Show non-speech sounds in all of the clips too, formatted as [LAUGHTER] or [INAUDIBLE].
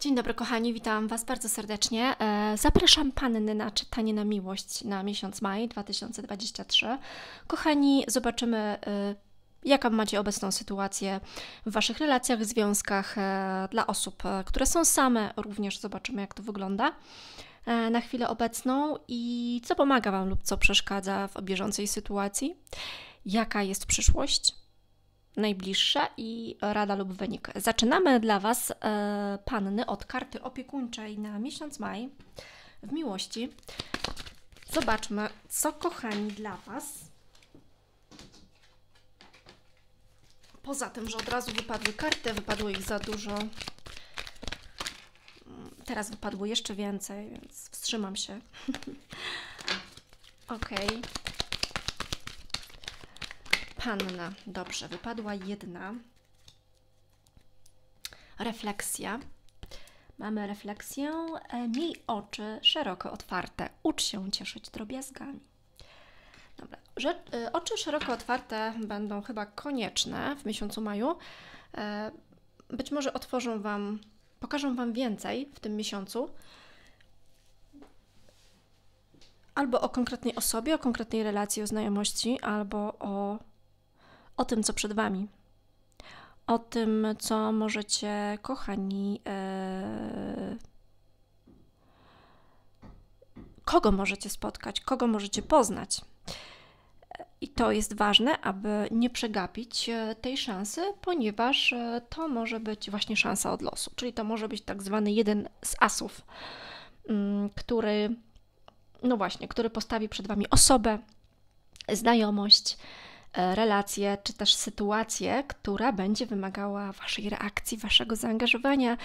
Dzień dobry, kochani, witam Was bardzo serdecznie. E, zapraszam Panny na czytanie na miłość na miesiąc maj 2023. Kochani, zobaczymy, e, jaką macie obecną sytuację w Waszych relacjach, związkach e, dla osób, które są same. Również zobaczymy, jak to wygląda na chwilę obecną i co pomaga Wam lub co przeszkadza w bieżącej sytuacji. Jaka jest przyszłość? najbliższa i rada lub wynik. Zaczynamy dla Was, e, panny, od karty opiekuńczej na miesiąc maj w miłości. Zobaczmy, co kochani dla Was. Poza tym, że od razu wypadły karty, wypadło ich za dużo. Teraz wypadło jeszcze więcej, więc wstrzymam się. [LAUGHS] ok. Hanna. Dobrze, wypadła jedna. Refleksja. Mamy refleksję. E, miej oczy szeroko otwarte. Ucz się cieszyć drobiazgami. Dobra. Rzecz, e, oczy szeroko otwarte będą chyba konieczne w miesiącu maju. E, być może otworzą Wam, pokażą Wam więcej w tym miesiącu. Albo o konkretnej osobie, o konkretnej relacji, o znajomości, albo o o tym, co przed Wami, o tym, co możecie, kochani, e, kogo możecie spotkać, kogo możecie poznać. I to jest ważne, aby nie przegapić e, tej szansy, ponieważ e, to może być właśnie szansa od losu, czyli to może być tak zwany jeden z asów, mm, który, no właśnie, który postawi przed Wami osobę, znajomość, E, relację czy też sytuację, która będzie wymagała Waszej reakcji, Waszego zaangażowania,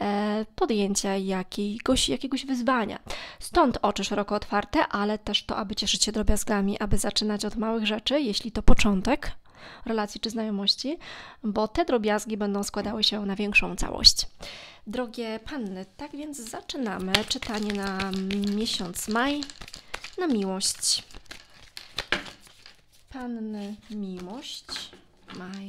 e, podjęcia jakiegoś, jakiegoś wyzwania. Stąd oczy szeroko otwarte, ale też to, aby cieszyć się drobiazgami, aby zaczynać od małych rzeczy, jeśli to początek relacji czy znajomości, bo te drobiazgi będą składały się na większą całość. Drogie panny, tak więc zaczynamy czytanie na miesiąc maj na miłość. Panny Miłość, Maj.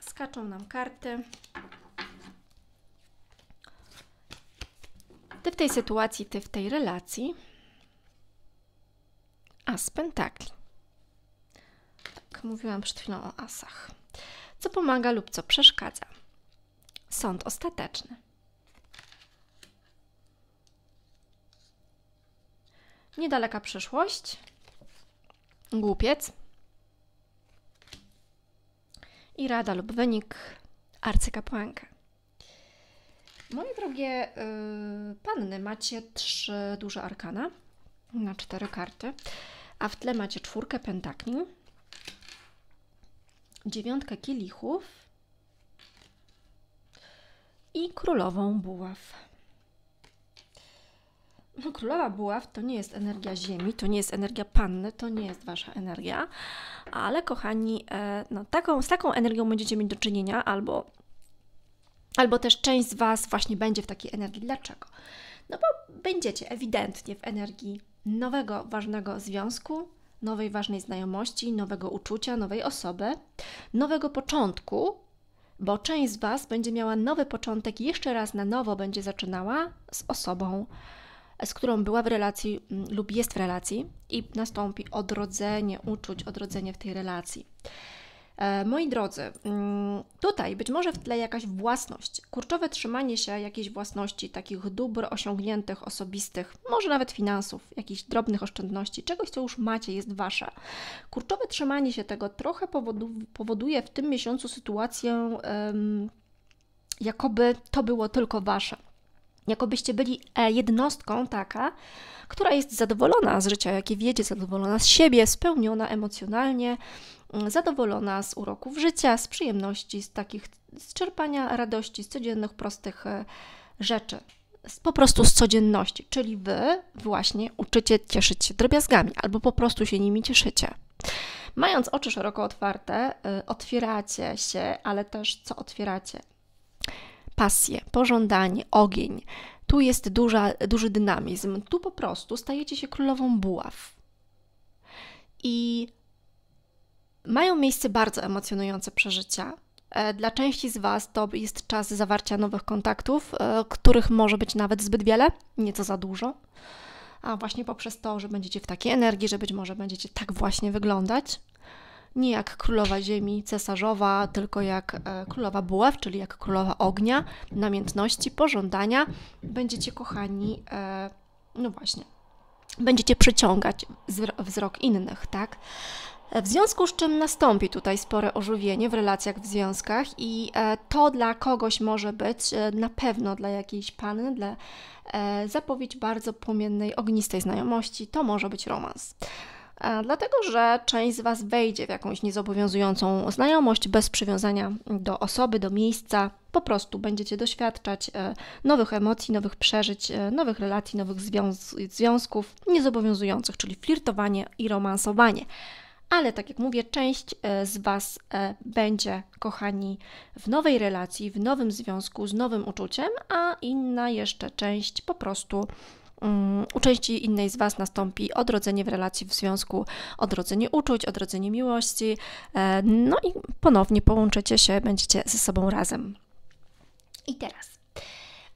Skaczą nam karty. Ty w tej sytuacji, ty w tej relacji. As pentakli. Tak, mówiłam przed chwilą o asach. Co pomaga lub co przeszkadza? Sąd ostateczny. Niedaleka przyszłość. Głupiec. I rada lub wynik arcykapłanka. Moje drogie yy, panny, macie trzy duże arkana na cztery karty, a w tle macie czwórkę pentakli, dziewiątkę kielichów i królową buław. No, królowa buław to nie jest energia ziemi, to nie jest energia panny, to nie jest wasza energia, ale kochani, e, no, taką, z taką energią będziecie mieć do czynienia, albo, albo też część z was właśnie będzie w takiej energii. Dlaczego? No bo będziecie ewidentnie w energii nowego ważnego związku, nowej ważnej znajomości, nowego uczucia, nowej osoby, nowego początku, bo część z Was będzie miała nowy początek, jeszcze raz na nowo będzie zaczynała z osobą, z którą była w relacji mm, lub jest w relacji i nastąpi odrodzenie uczuć, odrodzenie w tej relacji. E, moi drodzy, mm, tutaj być może w tle jakaś własność, kurczowe trzymanie się jakiejś własności, takich dóbr osiągniętych, osobistych, może nawet finansów, jakichś drobnych oszczędności, czegoś, co już macie, jest wasze. Kurczowe trzymanie się tego trochę powoduje w tym miesiącu sytuację, jakoby to było tylko wasze. Jakobyście byli e, jednostką taka, która jest zadowolona z życia, jakie wiedzie, zadowolona z siebie, spełniona emocjonalnie, zadowolona z uroków życia, z przyjemności, z takich, z czerpania radości, z codziennych prostych e, rzeczy. Po prostu z codzienności, czyli wy właśnie uczycie cieszyć się drobiazgami albo po prostu się nimi cieszycie. Mając oczy szeroko otwarte, e, otwieracie się, ale też co otwieracie? pasję, pożądanie, ogień. Tu jest duża, duży dynamizm. Tu po prostu stajecie się królową buław. I mają miejsce bardzo emocjonujące przeżycia. E, dla części z Was to jest czas zawarcia nowych kontaktów, e, których może być nawet zbyt wiele, nieco za dużo. A właśnie poprzez to, że będziecie w takiej energii, że być może będziecie tak właśnie wyglądać nie jak królowa ziemi cesarzowa, tylko jak e, królowa buław, czyli jak królowa ognia, namiętności, pożądania, będziecie kochani, e, no właśnie, będziecie przyciągać wzrok innych, tak? E, w związku z czym nastąpi tutaj spore ożywienie w relacjach w związkach, i to dla kogoś może być, na pewno dla jakiejś panny, dla zapowiedź bardzo płomiennej, ognistej znajomości, to może być romans. Dlatego, że część z Was wejdzie w jakąś niezobowiązującą znajomość bez przywiązania do osoby, do miejsca. Po prostu będziecie doświadczać e, nowych emocji, nowych przeżyć, e, nowych relacji, nowych związ związków niezobowiązujących, czyli flirtowanie i romansowanie. Ale tak jak mówię, część e, z Was będzie, kochani, w nowej relacji, w nowym związku, z nowym uczuciem, a inna jeszcze część po prostu Mm, u części innej z Was nastąpi odrodzenie w relacji w związku, odrodzenie uczuć, odrodzenie miłości, e, no i ponownie połączycie się, będziecie ze sobą razem. I teraz.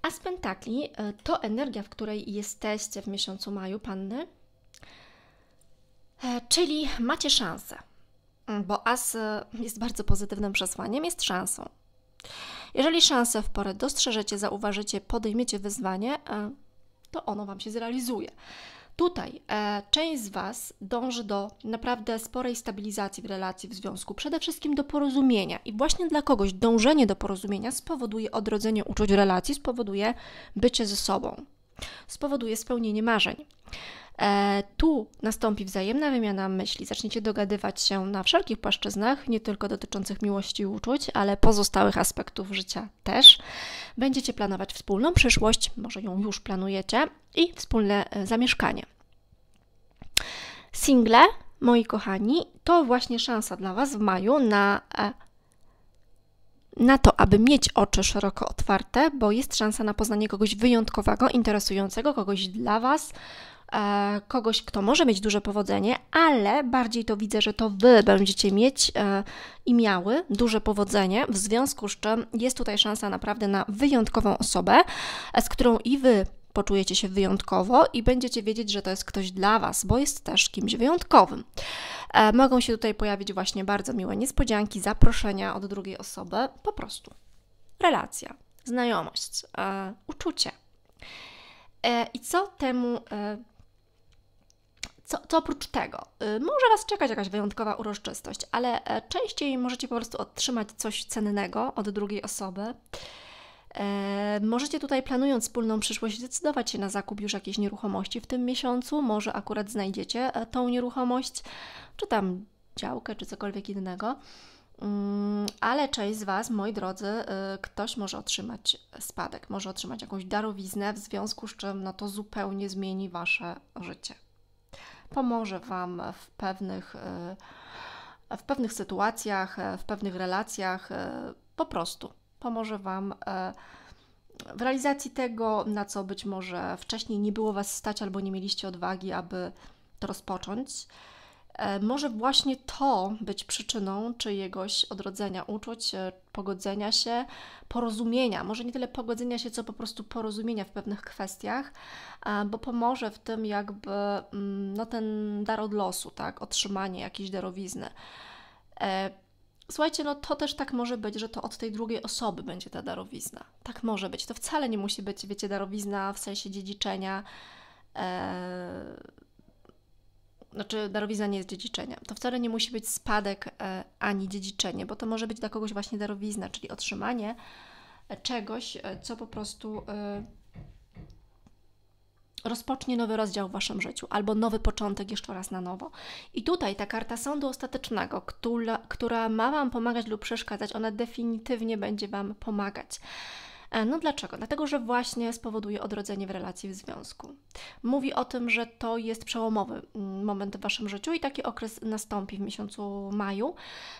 As Pentakli e, to energia, w której jesteście w miesiącu maju, panny, e, czyli macie szansę, bo As jest bardzo pozytywnym przesłaniem, jest szansą. Jeżeli szansę w porę dostrzeżecie, zauważycie, podejmiecie wyzwanie, to ono Wam się zrealizuje. Tutaj e, część z Was dąży do naprawdę sporej stabilizacji w relacji, w związku, przede wszystkim do porozumienia. I właśnie dla kogoś dążenie do porozumienia spowoduje odrodzenie uczuć relacji, spowoduje bycie ze sobą, spowoduje spełnienie marzeń. E, tu nastąpi wzajemna wymiana myśli. Zaczniecie dogadywać się na wszelkich płaszczyznach, nie tylko dotyczących miłości i uczuć, ale pozostałych aspektów życia też. Będziecie planować wspólną przyszłość, może ją już planujecie, i wspólne e, zamieszkanie. Single, moi kochani, to właśnie szansa dla Was w maju na e, na to, aby mieć oczy szeroko otwarte, bo jest szansa na poznanie kogoś wyjątkowego, interesującego, kogoś dla Was, E, kogoś, kto może mieć duże powodzenie, ale bardziej to widzę, że to Wy będziecie mieć e, i miały duże powodzenie, w związku z czym jest tutaj szansa naprawdę na wyjątkową osobę, e, z którą i Wy poczujecie się wyjątkowo i będziecie wiedzieć, że to jest ktoś dla Was, bo jest też kimś wyjątkowym. mogą się tutaj pojawić właśnie bardzo miłe niespodzianki, zaproszenia od drugiej osoby, po prostu. Relacja, znajomość, uczucie. I co temu co, co, oprócz tego? Y, może Was czekać jakaś wyjątkowa uroczystość, ale e, częściej możecie po prostu otrzymać coś cennego od drugiej osoby. E, możecie tutaj, planując wspólną przyszłość, zdecydować się na zakup już jakiejś nieruchomości w tym miesiącu. Może akurat znajdziecie e, tą nieruchomość, czy tam działkę, czy cokolwiek innego. Mm, ale część z Was, moi drodzy, ktoś może otrzymać spadek, może otrzymać jakąś darowiznę, w związku z czym no to zupełnie zmieni Wasze życie pomoże Wam w pewnych, e, w pewnych sytuacjach, e, w pewnych relacjach, e, po prostu pomoże Wam w realizacji tego, na co być może wcześniej nie było Was stać albo nie mieliście odwagi, aby to rozpocząć. E, może właśnie to być przyczyną czyjegoś odrodzenia uczuć, e, pogodzenia się, porozumienia. Może nie tyle pogodzenia się, co po prostu porozumienia w pewnych kwestiach, e, bo pomoże w tym jakby mm, no, ten dar od losu, tak? Otrzymanie jakiejś darowizny. Słuchajcie, no to też tak może być, że to od tej drugiej osoby będzie ta darowizna. Tak może być. To wcale nie musi być, wiecie, darowizna w sensie dziedziczenia. Eee znaczy darowizna nie jest dziedziczeniem. To wcale nie musi być spadek e, ani dziedziczenie, bo to może być dla kogoś właśnie darowizna, czyli otrzymanie e, czegoś, e, co po prostu rozpocznie nowy rozdział w waszym życiu, albo nowy początek jeszcze raz na nowo. I tutaj ta karta sądu ostatecznego, która, która ma wam pomagać lub przeszkadzać, ona definitywnie będzie wam pomagać. E, no dlaczego? Dlatego, że właśnie spowoduje odrodzenie w relacji w związku. Mówi o tym, że to jest przełomowy mm, moment w Waszym życiu i taki okres nastąpi w miesiącu maju.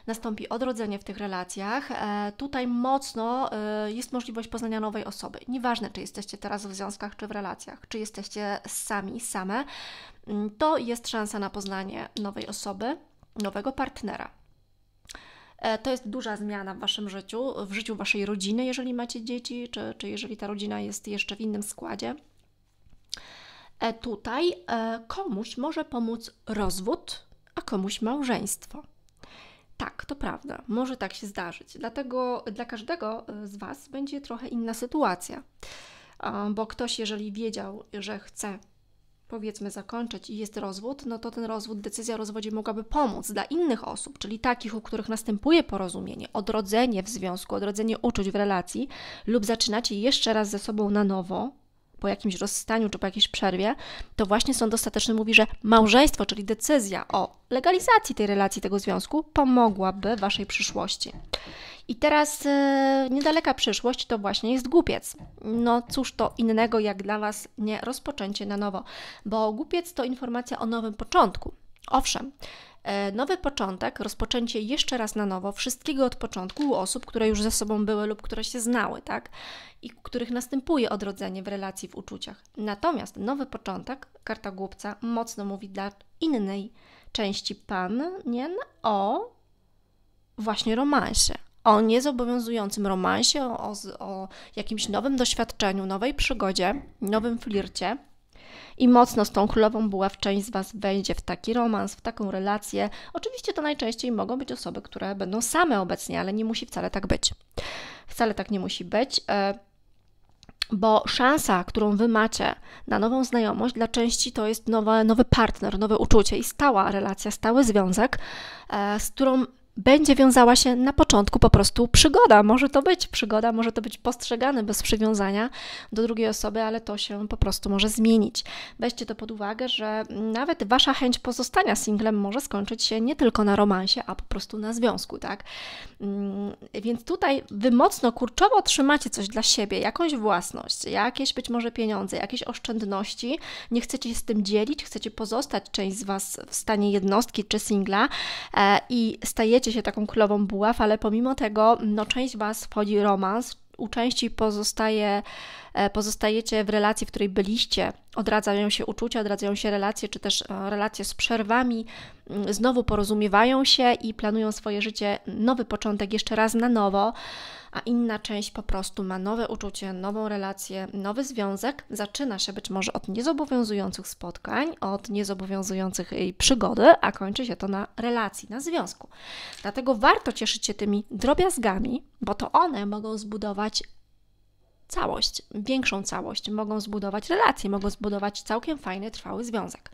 Nastąpi odrodzenie w tych relacjach. E, tutaj mocno e, jest możliwość poznania nowej osoby. Nieważne, czy jesteście teraz w związkach, czy w relacjach, czy jesteście sami, same, mm, to jest szansa na poznanie nowej osoby, nowego partnera. E, to jest duża zmiana w Waszym życiu, w życiu Waszej rodziny, jeżeli macie dzieci, czy, czy jeżeli ta rodzina jest jeszcze w innym składzie. E, tutaj e, komuś może pomóc rozwód, a komuś małżeństwo. Tak, to prawda, może tak się zdarzyć. Dlatego dla każdego z Was będzie trochę inna sytuacja, bo ktoś, jeżeli wiedział, że chce powiedzmy zakończyć i jest rozwód, no to ten rozwód, decyzja o rozwodzie mogłaby pomóc dla innych osób, czyli takich, u których następuje porozumienie, odrodzenie w związku, odrodzenie uczuć w relacji lub zaczynacie jeszcze raz ze sobą na nowo, po jakimś rozstaniu czy po jakiejś przerwie, to właśnie sąd ostateczny mówi, że małżeństwo, czyli decyzja o legalizacji tej relacji, tego związku, pomogłaby Waszej przyszłości. I teraz yy, niedaleka przyszłość to właśnie jest głupiec. No cóż to innego jak dla Was nie rozpoczęcie na nowo, bo głupiec to informacja o nowym początku. Owszem, E, nowy początek, rozpoczęcie jeszcze raz na nowo wszystkiego od początku u osób, które już ze sobą były lub które się znały, tak? I których następuje odrodzenie w relacji, w uczuciach. Natomiast nowy początek, karta głupca, mocno mówi dla innej części panien no, o właśnie romansie. O niezobowiązującym romansie, o, o, o jakimś nowym doświadczeniu, nowej przygodzie, nowym flircie i mocno z tą królową buław część z Was wejdzie w taki romans, w taką relację. Oczywiście to najczęściej mogą być osoby, które będą same obecnie, ale nie musi wcale tak być. Wcale tak nie musi być e, bo szansa, którą wy macie na nową znajomość, dla części to jest nowe, nowy partner, nowe uczucie i stała relacja, stały związek, e, z którą będzie wiązała się na początku po prostu przygoda. Może to być przygoda, może to być postrzegane bez przywiązania do drugiej osoby, ale to się po prostu może zmienić. Weźcie to pod uwagę, że nawet wasza chęć pozostania singlem może skończyć się nie tylko na romansie, a po prostu na związku, tak? Mm, więc tutaj wy mocno kurczowo trzymacie coś dla siebie, jakąś własność, jakieś być może pieniądze, jakieś oszczędności. Nie chcecie się z tym dzielić, chcecie pozostać część z was w stanie jednostki czy singla e, i stajecie stajecie się taką królową buław, ale pomimo tego no, część Was wchodzi romans, u części pozostaje E, pozostajecie w relacji, w której byliście, odradzają się uczucia, odradzają się relacje, czy też e, relacje z przerwami, mm, znowu porozumiewają się i planują swoje życie, nowy początek jeszcze raz na nowo, a inna część po prostu ma nowe uczucie, nową relację, nowy związek. Zaczyna się być może od niezobowiązujących spotkań, od niezobowiązujących jej y, przygody, a kończy się to na relacji, na związku. Dlatego warto cieszyć się tymi drobiazgami, bo to one mogą zbudować całość, większą całość, mogą zbudować relacje, mogą zbudować całkiem fajny, trwały związek.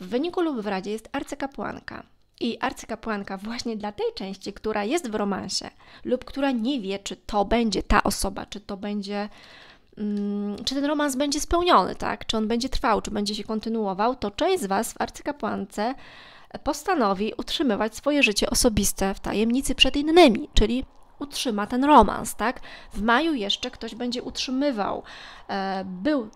W wyniku lub w radzie jest arcykapłanka. I arcykapłanka właśnie dla tej części, która jest w romansie lub która nie wie, czy to będzie ta osoba, czy to będzie mm, czy ten romans będzie spełniony, tak? Czy on będzie trwał, czy będzie się kontynuował, to część z Was w arcykapłance postanowi utrzymywać swoje życie osobiste w tajemnicy przed innymi, czyli utrzyma ten romans, tak? W maju jeszcze ktoś będzie utrzymywał. E, był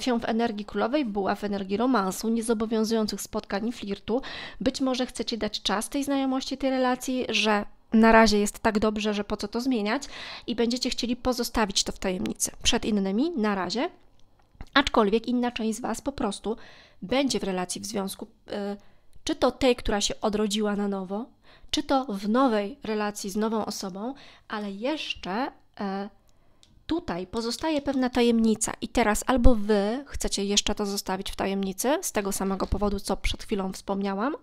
się mm, w energii królowej, była w energii romansu, niezobowiązujących spotkań, flirtu. Być może chcecie dać czas tej znajomości, tej relacji, że na razie jest tak dobrze, że po co to zmieniać i będziecie chcieli pozostawić to w tajemnicy przed innymi na razie. Aczkolwiek inna część z Was po prostu będzie w relacji, w związku, e, czy to tej, która się odrodziła na nowo, czy to w nowej relacji z nową osobą, ale jeszcze e, tutaj pozostaje pewna tajemnica. I teraz albo wy chcecie jeszcze to zostawić w tajemnicy, z tego samego powodu, co przed chwilą wspomniałam,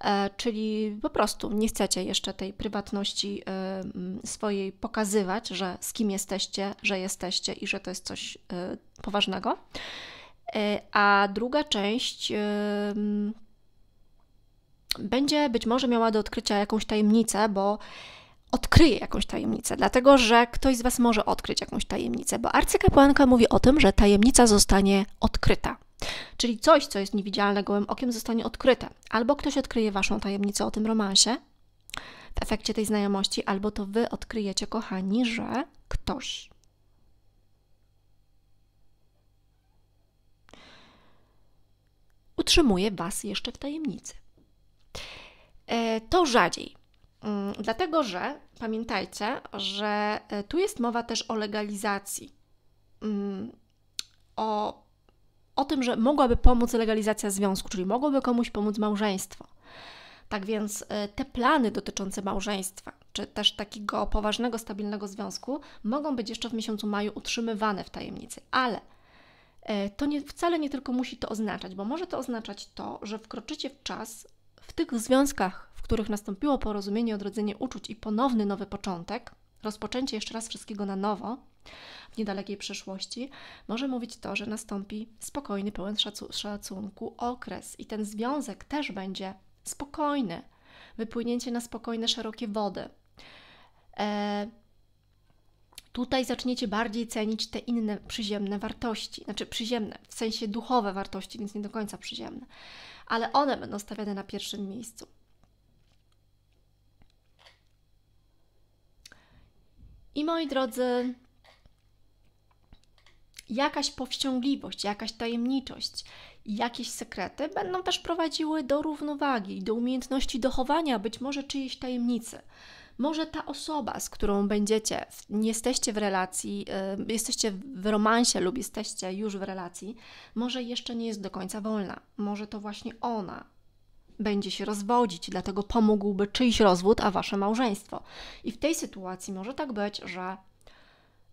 e, czyli po prostu nie chcecie jeszcze tej prywatności e, swojej pokazywać, że z kim jesteście, że jesteście i że to jest coś poważnego. A druga część będzie być może miała do odkrycia jakąś tajemnicę, bo odkryje jakąś tajemnicę, dlatego że ktoś z Was może odkryć jakąś tajemnicę, bo arcykapłanka mówi o tym, że tajemnica zostanie odkryta. Czyli coś, co jest niewidzialne gołym okiem, zostanie odkryte. Albo ktoś odkryje Waszą tajemnicę o tym romansie w efekcie tej znajomości, albo to Wy odkryjecie, kochani, że ktoś. Utrzymuje Was jeszcze w tajemnicy. E, to rzadziej. Mm, dlatego, że pamiętajcie, że e, tu jest mowa też o legalizacji. Mm, o, o tym, że mogłaby pomóc legalizacja związku, czyli mogłoby komuś pomóc małżeństwo. Tak więc e, te plany dotyczące małżeństwa, czy też takiego poważnego, stabilnego związku, mogą być jeszcze w miesiącu maju utrzymywane w tajemnicy, ale to nie, wcale nie tylko musi to oznaczać, bo może to oznaczać to, że wkroczycie w czas, w tych związkach, w których nastąpiło porozumienie, odrodzenie uczuć i ponowny nowy początek, rozpoczęcie jeszcze raz wszystkiego na nowo, w niedalekiej przyszłości, może mówić to, że nastąpi spokojny, pełen szacunku okres i ten związek też będzie spokojny, wypłynięcie na spokojne, szerokie wody. E, Tutaj zaczniecie bardziej cenić te inne przyziemne wartości, znaczy przyziemne, w sensie duchowe wartości, więc nie do końca przyziemne, ale one będą stawiane na pierwszym miejscu. I moi drodzy, jakaś powściągliwość, jakaś tajemniczość, jakieś sekrety będą też prowadziły do równowagi, do umiejętności dochowania być może czyjejś tajemnicy. Może ta osoba, z którą będziecie, nie jesteście w relacji, y, jesteście w romansie lub jesteście już w relacji, może jeszcze nie jest do końca wolna. Może to właśnie ona będzie się rozwodzić, dlatego pomógłby czyjś rozwód, a wasze małżeństwo. I w tej sytuacji może tak być, że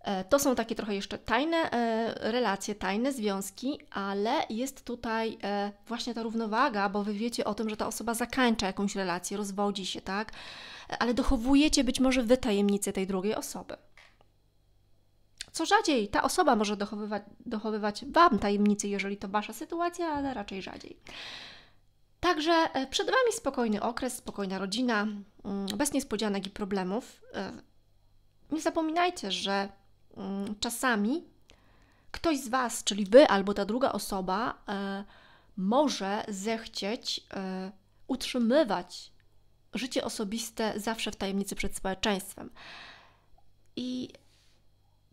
E, to są takie trochę jeszcze tajne e, relacje, tajne związki, ale jest tutaj e, właśnie ta równowaga, bo wy wiecie o tym, że ta osoba zakańcza jakąś relację, rozwodzi się, tak? Ale dochowujecie być może wy tajemnicę tej drugiej osoby. Co rzadziej ta osoba może dochowywać, dochowywać Wam tajemnicy, jeżeli to Wasza sytuacja, ale raczej rzadziej. Także przed Wami spokojny okres, spokojna rodzina, mm, bez niespodzianek i problemów. Nie zapominajcie, że Mm, czasami ktoś z Was, czyli Wy albo ta druga osoba, e, może zechcieć e, utrzymywać życie osobiste zawsze w tajemnicy przed społeczeństwem. I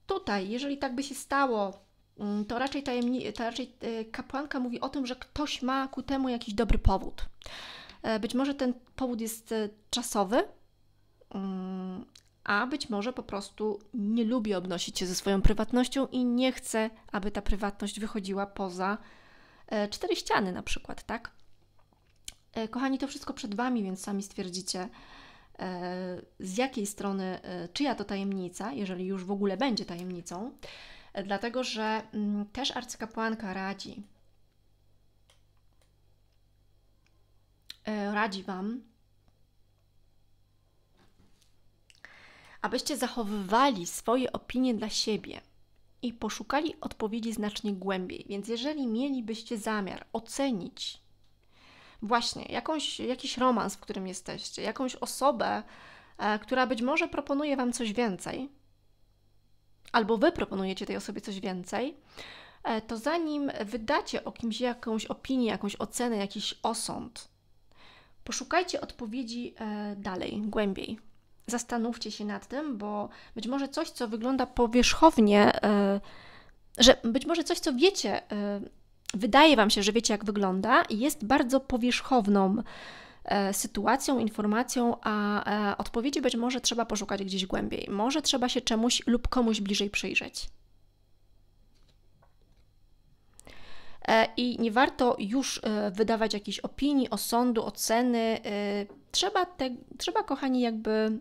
tutaj, jeżeli tak by się stało, mm, to raczej, tajemni- to raczej e, kapłanka mówi o tym, że ktoś ma ku temu jakiś dobry powód. Być może ten powód jest czasowy, mm, a być może po prostu nie lubi obnosić się ze swoją prywatnością i nie chce, aby ta prywatność wychodziła poza e, cztery ściany, na przykład, tak? E, kochani, to wszystko przed Wami, więc sami stwierdzicie, e, z jakiej strony, czyja to tajemnica, jeżeli już w ogóle będzie tajemnicą, dlatego że mm, też arcykapłanka radzi, radzi Wam, abyście zachowywali swoje opinie dla siebie i poszukali odpowiedzi znacznie głębiej. Więc jeżeli mielibyście zamiar ocenić właśnie jakąś, jakiś romans, w którym jesteście, jakąś osobę, e, która być może proponuje Wam coś więcej, albo Wy proponujecie tej osobie coś więcej, e, to zanim wydacie o kimś jakąś opinię, jakąś ocenę, jakiś osąd, poszukajcie odpowiedzi e, dalej, głębiej, Zastanówcie się nad tym, bo być może coś, co wygląda powierzchownie, e, że być może coś, co wiecie, e, wydaje Wam się, że wiecie, jak wygląda, jest bardzo powierzchowną e, sytuacją, informacją, a odpowiedzi być może trzeba poszukać gdzieś głębiej. Może trzeba się czemuś lub komuś bliżej przyjrzeć. I nie warto już wydawać jakichś opinii, osądu, oceny. Trzeba, te, trzeba kochani, jakby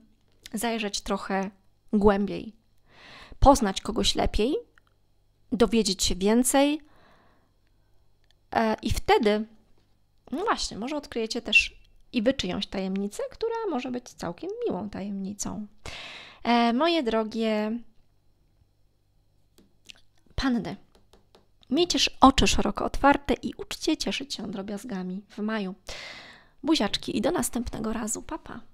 zajrzeć trochę głębiej, poznać kogoś lepiej, dowiedzieć się więcej, e, i wtedy, no właśnie, może odkryjecie też i wy czyjąś tajemnicę, która może być całkiem miłą tajemnicą. E, moje drogie panny, miejcie oczy szeroko otwarte i uczcie cieszyć się drobiazgami w maju. Buziaczki i do następnego razu. Papa. Pa.